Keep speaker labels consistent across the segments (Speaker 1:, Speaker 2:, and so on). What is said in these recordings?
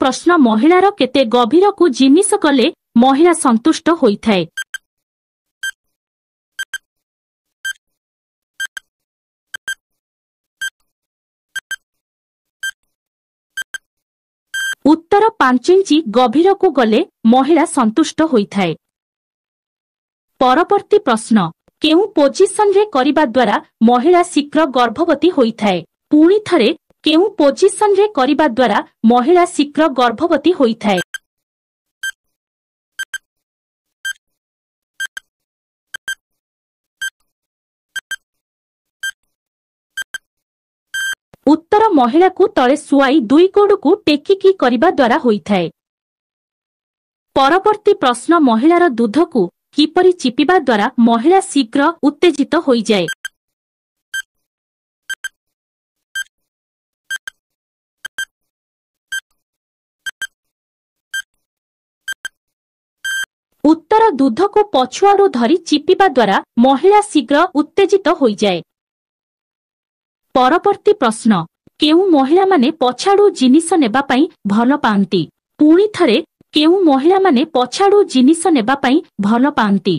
Speaker 1: ପ୍ରଶ୍ନ ମହିଳାର କେତେ ଗଭୀରକୁ ଜିନିଷ କଲେ ମହିଳା ସନ୍ତୁଷ୍ଟ ହୋଇଥାଏ ଉତ୍ତର ପାଞ୍ଚ ଇଞ୍ଚ ଗଭୀରକୁ ଗଲେ ମହିଳା ସନ୍ତୁଷ୍ଟ ହୋଇଥାଏ ପରବର୍ତ୍ତୀ ପ୍ରଶ୍ନ କେଉଁ ପୋଜିସନରେ କରିବା ଦ୍ୱାରା ମହିଳା ଶୀଘ୍ର ଗର୍ଭବତୀ ହୋଇଥାଏ ପୁଣି ଥରେ କେଉଁ ପୋଜିସନରେ କରିବା ଦ୍ୱାରା ମହିଳା ଶୀଘ୍ର ଗର୍ଭବତୀ ହୋଇଥାଏ ଉତ୍ତର ମହିଳାକୁ ତଳେ ଶୁଆଇ ଦୁଇ ଗୋଡ଼କୁ ଟେକିକି କରିବା ଦ୍ୱାରା ହୋଇଥାଏ ପରବର୍ତ୍ତୀ ପ୍ରଶ୍ନ ମହିଳାର ଦୁଧକୁ କିପରି ଚିପିବା ଦ୍ୱାରା ମହିଳା ଶୀଘ୍ର ଉତ୍ତେଜିତ ହୋଇଯାଏ ପୁଅର ଦୁଧକୁ ପଛୁଆରୁ ଧରି ଚିପିବା ଦ୍ୱାରା ମହିଳା ଶୀଘ୍ର ଉତ୍ତେଜିତ ହୋଇଯାଏ ପରବର୍ତ୍ତୀ ପ୍ରଶ୍ନ କେଉଁ ମହିଳାମାନେ ପଛାଡ଼ୁ ଜିନିଷ ନେବା ପାଇଁ ଭଲ ପାଆନ୍ତି ପୁଣି ଥରେ କେଉଁ ମହିଳାମାନେ ପଛାଡ଼ୁ ଜିନିଷ ନେବା ପାଇଁ ଭଲ ପାଆନ୍ତି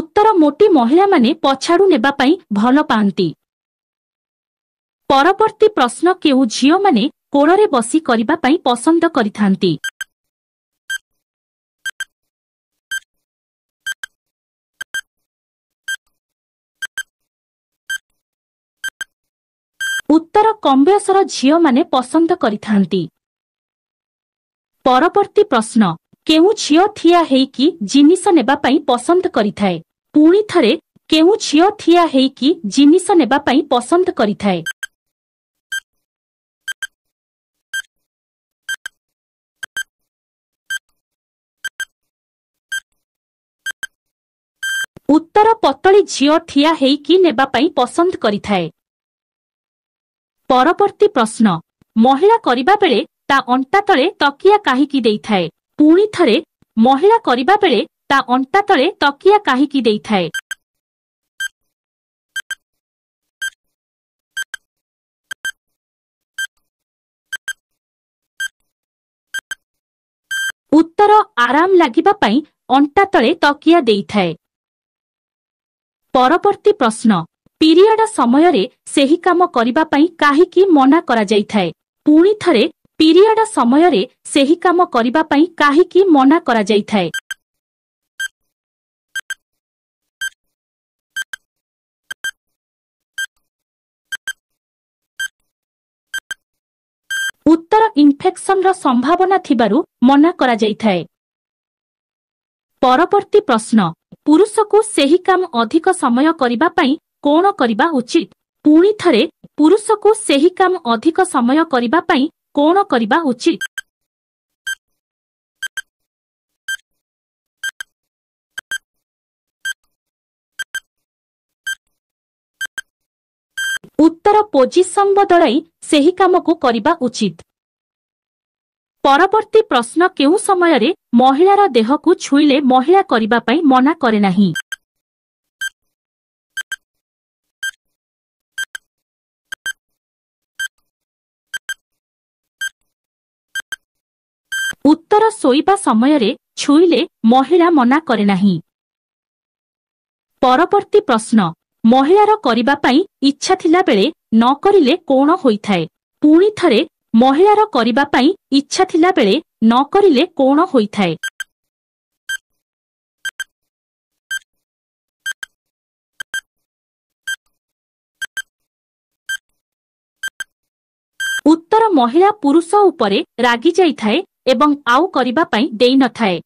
Speaker 1: ଉତ୍ତର ମୋଟି ମହିଳାମାନେ ପଛାଡ଼ୁ ନେବା ପାଇଁ ଭଲ ପାଆନ୍ତି ପରବର୍ତ୍ତୀ ପ୍ରଶ୍ନ କେଉଁ ଝିଅମାନେ କୋଳରେ ବସି କରିବା ପାଇଁ ପସନ୍ଦ କରିଥାନ୍ତି ଉତ୍ତର କମ୍ ବୟସର ଝିଅମାନେ ପସନ୍ଦ କରିଥାନ୍ତି ପରବର୍ତ୍ତୀ ପ୍ରଶ୍ନ କେଉଁ ଝିଅ ଠିଆ ହେଇକି ଜିନିଷ ନେବା ପାଇଁ ପସନ୍ଦ କରିଥାଏ ପୁଣି ଥରେ କେଉଁ ଝିଅ ଠିଆ ହେଇକି ଜିନିଷ ନେବା ପାଇଁ ପସନ୍ଦ କରିଥାଏ ଉତ୍ତର ପତଳି ଝିଅ ଠିଆ ହେଇକି ନେବା ପାଇଁ ପସନ୍ଦ କରିଥାଏ ପରବର୍ତ୍ତୀ ପ୍ରଶ୍ନ ମହିଳା କରିବା ବେଳେ ତା ଅଣ୍ଟା ତଳେ ତକିଆ କାହିଁକି ଦେଇଥାଏ ପୁଣି ଥରେ ମହିଳା କରିବା ବେଳେ ତା ଅଣ୍ଟା ତଳେ ତକିଆ କାହିଁକି ଦେଇଥାଏ ଉତ୍ତର ଆରାମ ଲାଗିବା ପାଇଁ ଅଣ୍ଟା ତଳେ ତକିଆ ଦେଇଥାଏ ପରବର୍ତ୍ତୀ ପ୍ରଶ୍ନ ପିରିୟଡ଼ ସମୟରେ ସେହି କାମ କରିବା ପାଇଁ କାହିଁକି ମନା କରାଯାଇଥାଏ ପୁଣି ଥରେ ପିରିୟଡ଼ ସମୟରେ ସେହି କାମ କରିବା ପାଇଁ କାହିଁକି ମନା କରାଯାଇଥାଏ ଉତ୍ତର ଇନଫେକ୍ସନର ସମ୍ଭାବନା ଥିବାରୁ ମନା କରାଯାଇଥାଏ ପରବର୍ତ୍ତୀ ପ୍ରଶ୍ନ ପୁରୁଷକୁ ସେହି କାମ ଅଧିକ ସମୟ କରିବା ପାଇଁ କ'ଣ କରିବା ଉଚିତ ପୁଣି ଥରେ ପୁରୁଷକୁ ସେହି କାମ ଅଧିକ ସମୟ କରିବା ପାଇଁ କ'ଣ କରିବା ଉଚିତ ଉତ୍ତର ପୋଜିସନ୍ ବଦଳାଇ ସେହି କାମକୁ କରିବା ଉଚିତ ପରବର୍ତ୍ତୀ ପ୍ରଶ୍ନ କେଉଁ ସମୟରେ ମହିଳାର ଦେହକୁ ଛୁଇଁଲେ ମହିଳା କରିବା ପାଇଁ ମନା କରେ ନାହିଁ ଉତ୍ତର ଶୋଇବା ସମୟରେ ଛୁଇଁଲେ ମହିଳା ମନା କରେ ନାହିଁ ପରବର୍ତ୍ତୀ ପ୍ରଶ୍ନ ମହିଳାର କରିବା ପାଇଁ ଇଚ୍ଛା ଥିଲାବେଳେ ନ କରିଲେ କ'ଣ ହୋଇଥାଏ ପୁଣି ଥରେ ମହିଳାର କରିବା ପାଇଁ ଇଚ୍ଛା ଥିଲାବେଳେ ନ କରିଲେ କ'ଣ ହୋଇଥାଏ ଉତ୍ତର ମହିଳା ପୁରୁଷ ଉପରେ ରାଗିଯାଇଥାଏ ଏବଂ ଆଉ କରିବା ପାଇଁ ଦେଇନଥାଏ